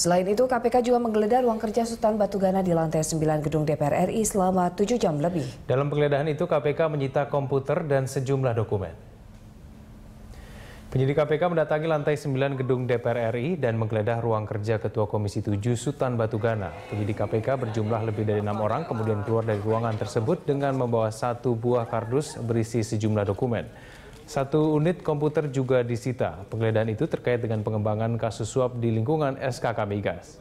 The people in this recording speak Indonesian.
Selain itu, KPK juga menggeledah ruang kerja Sultan Batugana di lantai 9 gedung DPR RI selama 7 jam lebih. Dalam penggeledahan itu, KPK menyita komputer dan sejumlah dokumen. Penyidik KPK mendatangi lantai 9 gedung DPR RI dan menggeledah ruang kerja Ketua Komisi 7 Sultan Batugana. Penyidik KPK berjumlah lebih dari enam orang kemudian keluar dari ruangan tersebut dengan membawa satu buah kardus berisi sejumlah dokumen. Satu unit komputer juga disita. Penggeledahan itu terkait dengan pengembangan kasus suap di lingkungan SKK Migas.